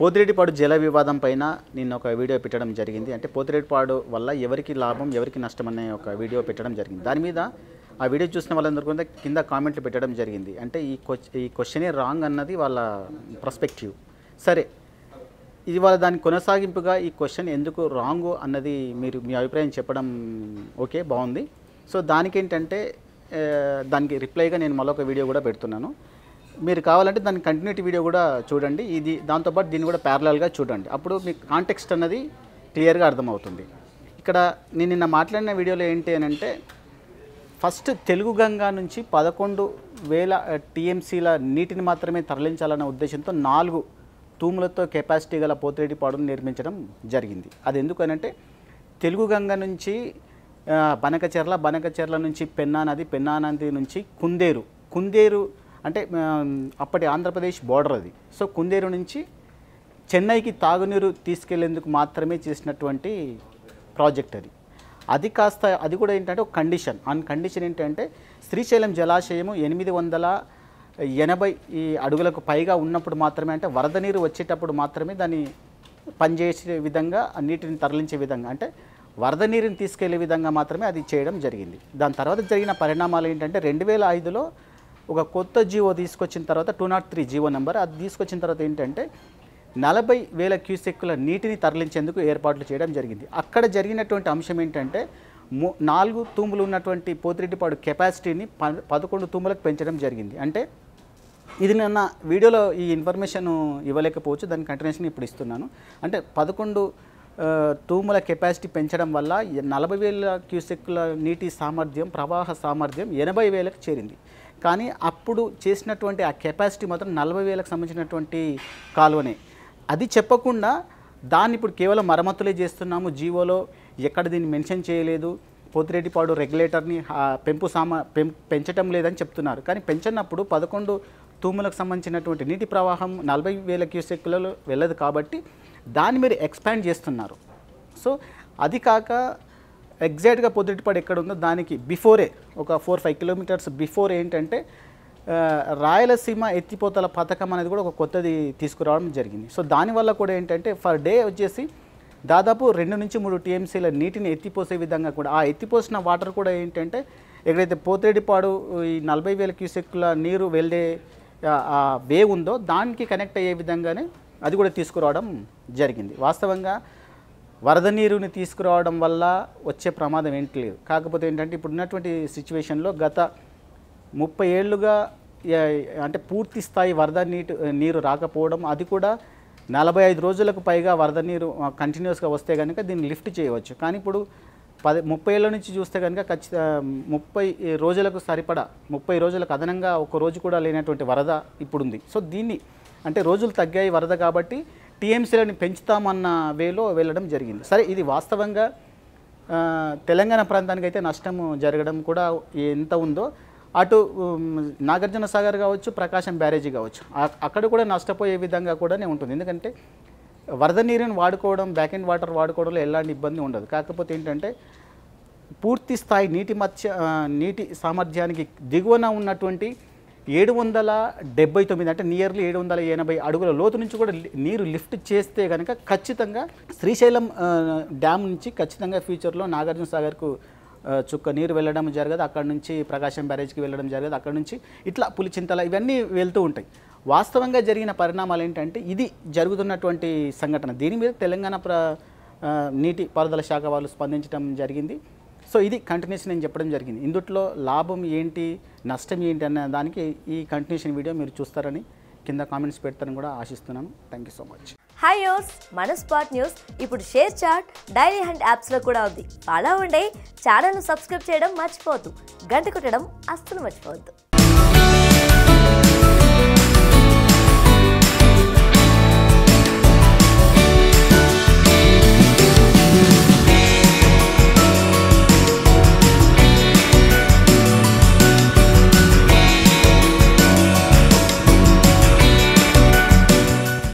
పోతిరెడ్డిపాడు జల వివాదం పైన నేను ఒక వీడియో పెట్టడం జరిగింది అంటే పోతిరెడ్డిపాడు వల్ల ఎవరికి లాభం ఎవరికి నష్టం అనే ఒక వీడియో పెట్టడం జరిగింది దాని మీద ఆ వీడియో చూసిన వాళ్ళందరూ కూడా కింద కామెంట్లు పెట్టడం జరిగింది అంటే ఈ ఈ క్వశ్చనే రాంగ్ అన్నది వాళ్ళ ప్రస్పెక్టివ్ సరే ఇది వాళ్ళ దాని కొనసాగింపుగా ఈ క్వశ్చన్ ఎందుకు రాంగ్ అన్నది మీరు మీ అభిప్రాయం చెప్పడం ఓకే బాగుంది సో దానికి ఏంటంటే దానికి రిప్లైగా నేను మళ్ళొక వీడియో కూడా పెడుతున్నాను మీరు కావాలంటే దాని కంటిన్యూటీ వీడియో కూడా చూడండి ఇది దాంతోపాటు దీన్ని కూడా ప్యారలల్గా చూడండి అప్పుడు మీకు కాంటెక్స్ట్ అన్నది క్లియర్గా అర్థమవుతుంది ఇక్కడ నేను నిన్న మాట్లాడిన వీడియోలో ఏంటి అని అంటే ఫస్ట్ తెలుగు గంగా నుంచి పదకొండు వేల టీఎంసీల నీటిని మాత్రమే తరలించాలన్న ఉద్దేశంతో నాలుగు తూములతో కెపాసిటీ గల పోతిరెడ్డి పాడును నిర్మించడం జరిగింది అది ఎందుకనంటే తెలుగు గంగ నుంచి బనకచెర్ల బనకచెర్ల నుంచి పెన్నా నది పెన్నా నది నుంచి కుందేరు కుందేరు అంటే అప్పటి ఆంధ్రప్రదేశ్ బోర్డర్ అది సో కుందేరు నుంచి చెన్నైకి తాగునీరు తీసుకెళ్లేందుకు మాత్రమే చేసినటువంటి ప్రాజెక్ట్ అది అది కాస్త అది కూడా ఏంటంటే ఒక కండిషన్ ఆన్ కండిషన్ ఏంటంటే శ్రీశైలం జలాశయము ఎనిమిది వందల ఎనభై ఈ అడుగులకు పైగా ఉన్నప్పుడు మాత్రమే అంటే వరద నీరు వచ్చేటప్పుడు మాత్రమే దాన్ని పనిచేసే విధంగా నీటిని తరలించే విధంగా అంటే వరద నీరుని తీసుకెళ్లే విధంగా మాత్రమే అది చేయడం జరిగింది దాని తర్వాత జరిగిన పరిణామాలు ఏంటంటే రెండు వేల ఐదులో ఒక కొత్త జీవో తీసుకొచ్చిన తర్వాత two not three G O number అది తీసుకొచ్చిన తర్వాత ఏంటంటే నలభై వేల క్యూసెక్కుల నీటిని తరలించేందుకు ఏర్పాట్లు చేయడం జరిగింది అక్కడ జరిగినటువంటి అంశం ఏంటంటే నాలుగు తూములు ఉన్నటువంటి పోతిరెడ్డిపాడు కెపాసిటీని ప పదకొండు తూములకు పెంచడం జరిగింది అంటే ఇది నిన్న వీడియోలో ఈ ఇన్ఫర్మేషన్ ఇవ్వలేకపోవచ్చు దాని కంటిన్యూషన్ ఇప్పుడు ఇస్తున్నాను అంటే పదకొండు తూముల కెపాసిటీ పెంచడం వల్ల నలభై వేల క్యూసెక్కుల నీటి సామర్థ్యం ప్రవాహ సామర్థ్యం ఎనభై వేలకు చేరింది కానీ అప్పుడు చేసినటువంటి ఆ కెపాసిటీ మాత్రం నలభై వేలకు సంబంధించినటువంటి కాలువనే అది చెప్పకుండా దాన్ని ఇప్పుడు కేవలం మరమ్మతులే చేస్తున్నాము జీవోలో ఎక్కడ దీన్ని మెన్షన్ చేయలేదు పోతిరెడ్డిపాడు రెగ్యులేటర్ని పెంపు సామా పెంచటం లేదని చెప్తున్నారు కానీ పెంచినప్పుడు పదకొండు తూములకు సంబంధించినటువంటి నీటి ప్రవాహం నలభై వేల క్యూసెక్లలో వెళ్ళదు కాబట్టి దాన్ని మీరు ఎక్స్పాండ్ చేస్తున్నారు సో అది కాక ఎగ్జాక్ట్గా పొద్దుటిపాడు ఎక్కడ ఉందో దానికి బిఫోరే ఒక ఫోర్ ఫైవ్ కిలోమీటర్స్ బిఫోర్ ఏంటంటే రాయలసీమ ఎత్తిపోతల పథకం అనేది కూడా ఒక కొత్తది తీసుకురావడం జరిగింది సో దానివల్ల కూడా ఏంటంటే ఫర్ డే వచ్చేసి దాదాపు రెండు నుంచి మూడు టీఎంసీల నీటిని ఎత్తిపోసే విధంగా కూడా ఆ ఎత్తిపోసిన వాటర్ కూడా ఏంటంటే ఎక్కడైతే పోతేడిపాడు ఈ నలభై వేల క్యూసెక్ల నీరు వెళ్ళే ఆ వే ఉందో దానికి కనెక్ట్ అయ్యే విధంగానే అది కూడా తీసుకురావడం జరిగింది వాస్తవంగా వరద నీరుని తీసుకురావడం వల్ల వచ్చే ప్రమాదం ఏంటి లేదు కాకపోతే ఏంటంటే ఇప్పుడు ఉన్నటువంటి సిచ్యువేషన్లో గత ముప్పై ఏళ్ళుగా అంటే పూర్తి స్థాయి వరద నీటి నీరు రాకపోవడం అది కూడా నలభై ఐదు రోజులకు పైగా వరద నీరు కంటిన్యూస్గా వస్తే కనుక దీన్ని లిఫ్ట్ చేయవచ్చు కానీ ఇప్పుడు పది ముప్పై ఏళ్ళ నుంచి చూస్తే కనుక ఖచ్చిత ముప్పై రోజులకు సరిపడా ముప్పై రోజులకు అదనంగా ఒక రోజు కూడా లేనటువంటి వరద ఇప్పుడుంది సో దీన్ని అంటే రోజులు తగ్గాయి వరద కాబట్టి టీఎంసీలను పెంచుతామన్న వేలో వెళ్ళడం జరిగింది సరే ఇది వాస్తవంగా తెలంగాణ ప్రాంతానికి అయితే నష్టం జరగడం కూడా ఎంత ఉందో అటు నాగార్జున సాగర్ కావచ్చు ప్రకాశం బ్యారేజీ కావచ్చు అక్కడ కూడా నష్టపోయే విధంగా కూడానే ఉంటుంది ఎందుకంటే వరద నీరుని వాడుకోవడం బ్యాక్ అండ్ వాటర్ వాడుకోవడంలో ఎలాంటి ఇబ్బంది ఉండదు కాకపోతే ఏంటంటే పూర్తి స్థాయి నీటి మత్స్య నీటి సామర్థ్యానికి దిగువన ఉన్నటువంటి ఏడు వందల డెబ్బై తొమ్మిది అంటే నియర్లీ ఏడు వందల ఎనభై అడుగుల లోతు నుంచి కూడా నీరు లిఫ్ట్ చేస్తే కనుక ఖచ్చితంగా శ్రీశైలం డ్యామ్ నుంచి ఖచ్చితంగా ఫ్యూచర్లో నాగార్జున సాగర్కు చుక్క నీరు వెళ్ళడం జరగదు అక్కడ నుంచి ప్రకాశం బ్యారేజ్కి వెళ్ళడం జరగదు అక్కడ నుంచి ఇట్లా పులిచింతల ఇవన్నీ వెళ్తూ ఉంటాయి వాస్తవంగా జరిగిన పరిణామాలు ఏంటంటే ఇది జరుగుతున్నటువంటి సంఘటన దీని మీద తెలంగాణ ప్ర నీటి పారుదల శాఖ వాళ్ళు స్పందించడం జరిగింది సో ఇది కంటిన్యూషన్ నేను చెప్పడం జరిగింది ఇందుట్లో లాభం ఏంటి నష్టం ఏంటి అనే దానికి ఈ కంటిన్యూషన్ వీడియో మీరు చూస్తారని కింద కామెంట్స్ పెడతారని కూడా ఆశిస్తున్నాను thank you so much hi యోస్ మన స్పాట్ న్యూస్ ఇప్పుడు షేర్ చాట్ డైలీ హండ్ యాప్స్లో కూడా ఉంది అలా ఉండే ఛానల్ను సబ్స్క్రైబ్ చేయడం మర్చిపోవద్దు గంట కొట్టడం అస్సలు మర్చిపోవద్దు